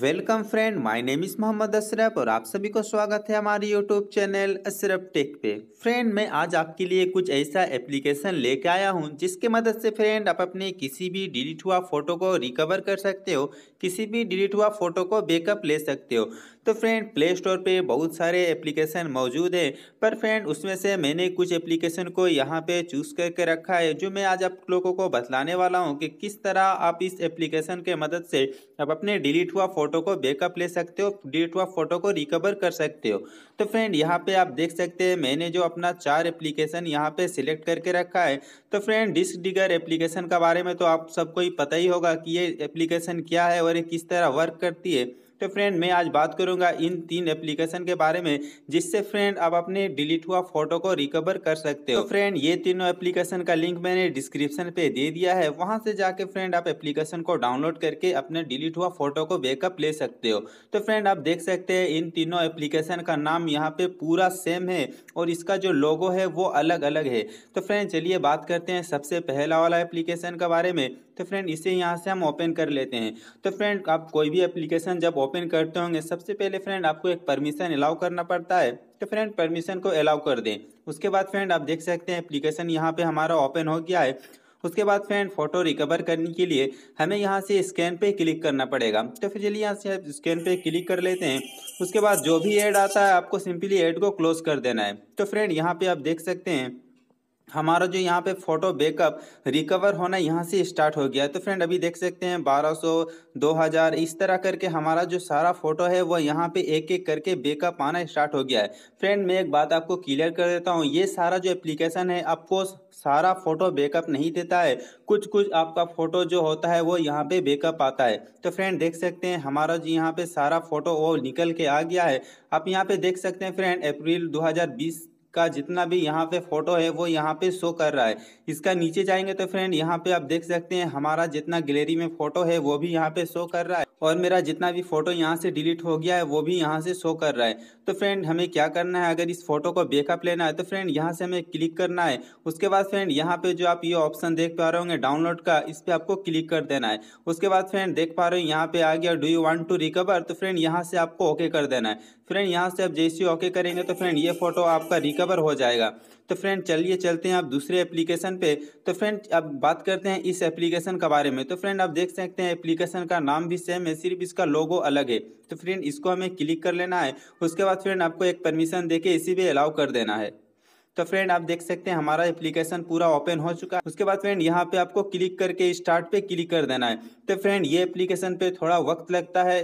welcome friend my name is Mohammad Ashraf और आप सभी को स्वागत है हमारी यूट्यूब चैनल अशरफ टेक पे फ्रेंड मैं आज आपके लिए कुछ ऐसा एप्लीकेशन लेके आया हूँ जिसके मदद से फ्रेंड आप अपने किसी भी डिलीट हुआ फ़ोटो को रिकवर कर सकते हो किसी भी डिलीट हुआ फ़ोटो को बैकअप ले सकते हो तो फ्रेंड प्ले स्टोर पर बहुत सारे एप्लीकेशन मौजूद है पर फ्रेंड उसमें से मैंने कुछ एप्लीकेशन को यहाँ पे चूज़ करके रखा है जो मैं आज आप लोगों को बतलाने वाला हूँ कि किस तरह आप इस एप्लीकेशन के मदद से आप अपने डिलीट हुआ फ़ोटो को बैकअप ले सकते हो डिलीट हुआ फ़ोटो को रिकवर कर सकते हो तो फ्रेंड यहाँ पर आप देख सकते हैं मैंने जो अपना चार एप्लीकेशन यहाँ पर सिलेक्ट करके रखा है तो फ्रेंड डिस्क डिगर एप्लीकेशन का बारे में तो आप सबको ही पता ही होगा कि ये एप्लीकेशन क्या है और ये किस तरह वर्क करती है तो फ्रेंड मैं आज बात करूंगा इन तीन एप्लीकेशन के बारे में जिससे फ्रेंड आप अपने डिलीट हुआ फोटो को रिकवर कर सकते हो तो फ्रेंड ये तीनों एप्लीकेशन का लिंक मैंने डिस्क्रिप्शन पे दे दिया है वहाँ से जाके फ्रेंड आप एप्लीकेशन को डाउनलोड करके अपने डिलीट हुआ फोटो को बैकअप ले सकते हो तो फ्रेंड आप देख सकते हैं इन तीनों एप्लीकेशन का नाम यहाँ पे पूरा सेम है और इसका जो लोगो है वो अलग अलग है तो फ्रेंड चलिए बात करते हैं सबसे पहला वाला एप्लीकेशन के बारे में तो फ्रेंड इसे यहाँ से हम ओपन कर लेते हैं तो फ्रेंड आप कोई भी एप्लीकेशन जब ओपन करते होंगे सबसे पहले फ्रेंड आपको एक परमिशन अलाउ करना पड़ता है तो फ्रेंड परमिशन को अलाउ कर दें उसके बाद फ्रेंड आप देख सकते हैं एप्लीकेशन यहाँ पे हमारा ओपन हो गया है उसके बाद फ्रेंड फ़ोटो रिकवर करने के लिए हमें यहाँ से स्कैन पे क्लिक करना पड़ेगा तो फिर चलिए यहाँ से स्कैन पे क्लिक कर लेते हैं उसके बाद जो भी ऐड आता है आपको सिंपली ऐड को क्लोज कर देना है तो फ्रेंड यहाँ पे आप देख सकते हैं हमारा जो यहाँ पे फ़ोटो बैकअप रिकवर होना यहाँ से स्टार्ट हो गया है तो फ्रेंड अभी देख सकते हैं 1200 2000 इस तरह करके हमारा जो सारा फ़ोटो है वो यहाँ पे एक एक करके बैकअप आना स्टार्ट हो गया है फ्रेंड मैं एक बात आपको क्लियर कर देता हूँ ये सारा जो एप्लीकेशन है आपको सारा फ़ोटो बैकअप नहीं देता है कुछ कुछ आपका फ़ोटो जो होता है वो यहाँ पर बैकअप आता है तो फ्रेंड देख सकते हैं हमारा जो यहाँ पर सारा फ़ोटो वो निकल के आ गया है आप यहाँ पर देख सकते हैं फ्रेंड अप्रैल दो का जितना भी यहाँ पे फोटो है वो यहाँ पे शो कर रहा है इसका नीचे जाएंगे तो फ्रेंड यहाँ पे आप देख सकते हैं हमारा जितना गैलरी में फोटो है वो भी यहाँ पे शो कर रहा है और मेरा जितना भी फोटो यहाँ से डिलीट हो गया है वो भी यहाँ से शो कर रहा है तो फ्रेंड हमें क्या करना है अगर इस फोटो को बेकअप लेना है तो फ्रेंड यहाँ से हमें क्लिक करना है उसके बाद फ्रेंड यहाँ पे जो आप ये ऑप्शन देख पा रहे होंगे डाउनलोड का इस पर आपको क्लिक कर देना है उसके बाद फ्रेंड देख पा रहे हो यहाँ पे आ गया do you want to recover तो फ्रेंड यहाँ से आपको ओके कर देना है फ्रेंड यहाँ से आप जैसे ओके करेंगे तो फ्रेंड ये फोटो आपका रिकवर हो जाएगा तो फ्रेंड चलिए चलते हैं आप दूसरे एप्लीकेशन पे तो फ्रेंड अब बात करते हैं इस एप्लीकेशन के बारे में तो फ्रेंड आप देख सकते हैं एप्लीकेशन का नाम भी सेम है सिर्फ इसका लोगो अलग है तो फ्रेंड इसको हमें क्लिक कर लेना है उसके बाद फ्रेंड आपको एक परमिशन दे के इसी भी अलाउ कर देना है तो फ्रेंड आप देख सकते हैं हमारा एप्लीकेशन पूरा ओपन हो चुका है उसके बाद फ्रेंड यहाँ पे आपको क्लिक करके स्टार्ट पे क्लिक कर देना है तो फ्रेंड ये एप्लीकेशन पे थोड़ा वक्त लगता है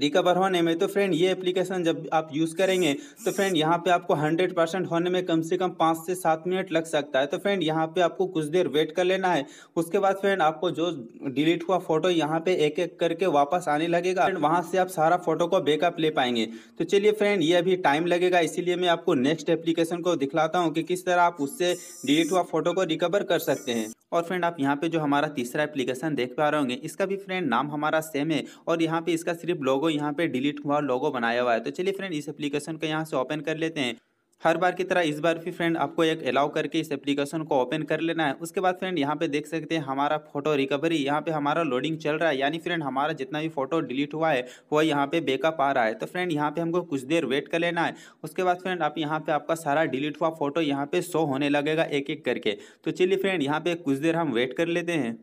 रिकवर होने में तो फ्रेंड ये एप्लीकेशन जब आप यूज़ करेंगे तो फ्रेंड यहाँ पे आपको 100 परसेंट होने में कम से कम पाँच से सात मिनट लग सकता है तो फ्रेंड यहाँ पे आपको कुछ देर वेट कर लेना है उसके बाद फ्रेंड आपको जो डिलीट हुआ फोटो यहाँ पे एक एक करके वापस आने लगेगा फ्रेंड वहाँ से आप सारा फोटो को बैकअप ले पाएंगे तो चलिए फ्रेंड ये अभी टाइम लगेगा इसीलिए मैं आपको नेक्स्ट एप्लीकेशन को दिखलाता हूँ कि किस तरह आप उससे डिलीट हुआ फोटो को रिकवर कर सकते हैं और फ्रेंड आप यहाँ पे जो हमारा तीसरा एप्लीकेशन देख पा रहे होंगे इसका भी फ्रेंड नाम हमारा सेम है और यहाँ पे इसका सिर्फ लोगो यहाँ पे डिलीट हुआ लोगो बनाया हुआ है तो चलिए फ्रेंड इस एप्लीकेशन को यहाँ से ओपन कर लेते हैं हर बार की तरह इस बार भी फ्रेंड आपको एक अलाउ करके इस एप्लीकेशन को ओपन कर लेना है उसके बाद फ्रेंड यहाँ पे देख सकते हैं हमारा फोटो रिकवरी यहाँ पे हमारा लोडिंग चल रहा है यानी फ्रेंड हमारा जितना भी फोटो डिलीट हुआ है वो यहाँ पे बेकअप आ रहा है तो फ्रेंड यहाँ पे हमको कुछ देर वेट कर लेना है उसके बाद फ्रेंड आप यहाँ पर आपका सारा डिलीट हुआ फोटो यहाँ पर शो होने लगेगा एक एक करके तो चलिए फ्रेंड यहाँ पे कुछ देर हम वेट कर लेते हैं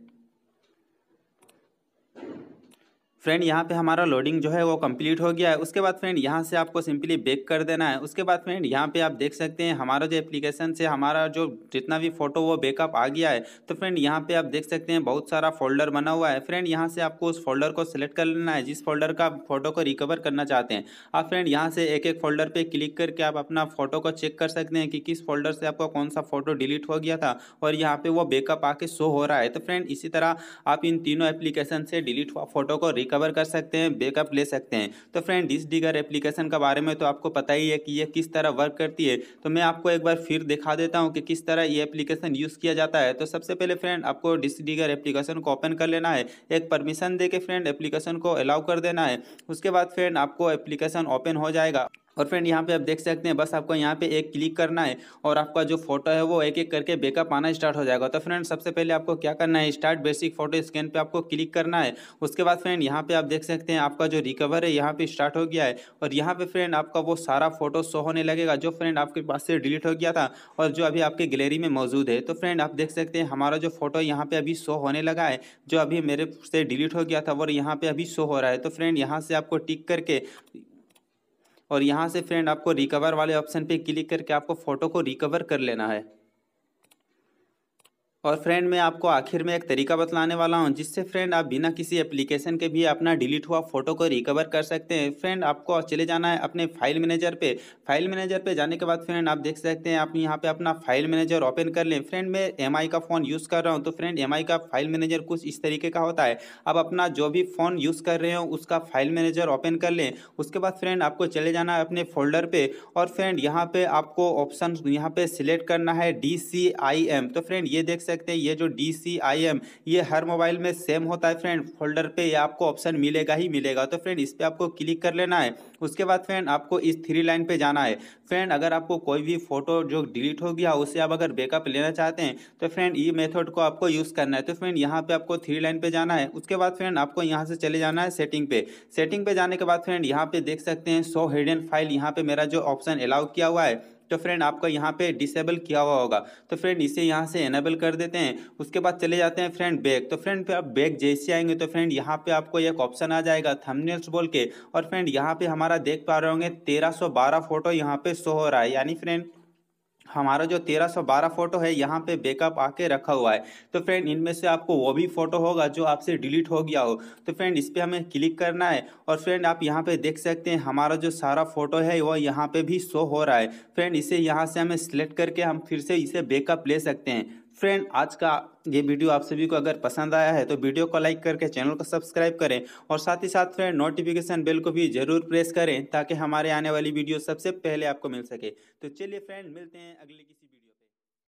फ्रेंड यहाँ पे हमारा लोडिंग जो है वो कंप्लीट हो गया है उसके बाद फ्रेंड यहाँ से आपको सिंपली बेक कर देना है उसके बाद फ्रेंड यहाँ पे आप देख सकते हैं हमारा जो एप्लीकेशन से हमारा जो जितना भी फोटो वो बेकअप आ गया है तो फ्रेंड यहाँ पे आप देख सकते हैं बहुत सारा फोल्डर बना हुआ है फ्रेंड यहाँ से आपको उस फोल्डर को सिलेक्ट कर लेना है जिस फोल्डर का फोटो को रिकवर करना चाहते हैं आप फ्रेंड यहाँ से एक एक फोल्डर पर क्लिक करके आप अपना फोटो को चेक कर सकते हैं कि किस फोल्डर से आपका कौन सा फोटो डिलीट हो गया था और यहाँ पर वो बेकअप आके शो हो रहा है तो फ्रेंड इसी तरह आप इन तीनों एप्लीकेशन से डिलीट हुआ फोटो को रिकवर कर सकते हैं बैकअप ले सकते हैं तो फ्रेंड डिस डिगर एप्लीकेशन के बारे में तो आपको पता ही है कि ये किस तरह वर्क करती है तो मैं आपको एक बार फिर दिखा देता हूँ कि किस तरह ये एप्लीकेशन यूज़ किया जाता है तो सबसे पहले फ्रेंड आपको डिस डिगर एप्लीकेशन को ओपन कर लेना है एक परमिशन दे के फ्रेंड एप्लीकेशन को अलाउ कर देना है उसके बाद फ्रेंड आपको एप्लीकेशन ओपन हो जाएगा और फ्रेंड यहाँ पे आप देख सकते हैं बस आपको यहाँ पे एक क्लिक करना है और आपका जो फोटो है वो एक एक करके बेकअप आना स्टार्ट हो जाएगा तो फ्रेंड सबसे पहले आपको क्या करना है स्टार्ट बेसिक फोटो स्कैन पे आपको क्लिक करना है उसके बाद फ्रेंड यहाँ पे आप देख सकते हैं आपका जो रिकवर है यहाँ पे स्टार्ट हो गया है और यहाँ पे फ्रेंड आपका वो सारा फोटो शो होने लगेगा जो फ्रेंड आपके पास से डिलीट हो गया था और जो अभी आपके गैलरी में मौजूद है तो फ्रेंड आप देख सकते हैं हमारा जो फोटो यहाँ पे अभी शो होने लगा है जो अभी मेरे से डिलीट हो गया था और यहाँ पे अभी शो हो रहा है तो फ्रेंड यहाँ से आपको टिक करके और यहाँ से फ्रेंड आपको रिकवर वाले ऑप्शन पे क्लिक करके आपको फ़ोटो को रिकवर कर लेना है और फ्रेंड मैं आपको आखिर में एक तरीका बतलाने वाला हूँ जिससे फ्रेंड आप बिना किसी एप्लीकेशन के भी अपना डिलीट हुआ फोटो को रिकवर कर सकते हैं फ्रेंड आपको चले जाना है अपने फाइल मैनेजर पे फाइल मैनेजर पे जाने के बाद फ्रेंड आप देख सकते हैं आप यहाँ पे अपना फाइल मैनेजर ओपन कर लें फ्रेंड मैं एम का फ़ोन यूज़ कर रहा हूँ तो फ्रेंड एम का फाइल मैनेजर कुछ इस तरीके का होता है आप अपना जो भी फ़ोन यूज़ कर रहे हो उसका फाइल मैनेजर ओपन कर लें उसके बाद फ्रेंड आपको चले जाना है अपने फोल्डर पर और फ्रेंड यहाँ पर आपको ऑप्शन यहाँ पर सिलेक्ट करना है डी तो फ्रेंड ये देख सकते सकते हैं ये जो डी ये हर मोबाइल में सेम होता है फ्रेंड फोल्डर पे ये आपको ऑप्शन मिलेगा ही मिलेगा तो फ्रेंड इस पर आपको क्लिक कर लेना है उसके बाद फ्रेंड आपको इस थ्री लाइन पे जाना है फ्रेंड अगर आपको कोई भी फोटो जो डिलीट हो गया उसे आप अगर बैकअप लेना चाहते हैं तो फ्रेंड ई मेथड को आपको यूज़ करना है तो फ्रेंड यहाँ पर आपको थ्री लाइन पे जाना है उसके बाद फ्रेंड आपको यहाँ से चले जाना है सेटिंग पे सेटिंग पे जाने के बाद फ्रेंड यहाँ पे देख सकते हैं सो हिडन फाइल यहाँ पे मेरा जो ऑप्शन अलाउ किया हुआ है तो फ्रेंड आपका यहाँ पे डिसेबल किया हुआ होगा तो फ्रेंड इसे यहाँ से एनेबल कर देते हैं उसके बाद चले जाते हैं फ्रेंड बैग तो फ्रेंड पे आप बैग जैसे आएंगे तो फ्रेंड यहाँ पे आपको एक ऑप्शन आ जाएगा थमनेल्स बोल के और फ्रेंड यहाँ पे हमारा देख पा रहे होंगे तेरह फोटो यहाँ पे शो हो रहा है यानी फ्रेंड हमारा जो 1312 फ़ोटो है यहाँ पे बैकअप आके रखा हुआ है तो फ्रेंड इनमें से आपको वो भी फ़ोटो होगा जो आपसे डिलीट हो गया हो तो फ्रेंड इस पर हमें क्लिक करना है और फ्रेंड आप यहाँ पे देख सकते हैं हमारा जो सारा फ़ोटो है वो यहाँ पे भी शो हो रहा है फ्रेंड इसे यहाँ से हमें सेलेक्ट करके हम फिर से इसे बैकअप ले सकते हैं फ्रेंड आज का ये वीडियो आप सभी को अगर पसंद आया है तो वीडियो को लाइक करके चैनल को सब्सक्राइब करें और साथ ही साथ फ्रेंड नोटिफिकेशन बेल को भी जरूर प्रेस करें ताकि हमारे आने वाली वीडियो सबसे पहले आपको मिल सके तो चलिए फ्रेंड मिलते हैं अगले किसी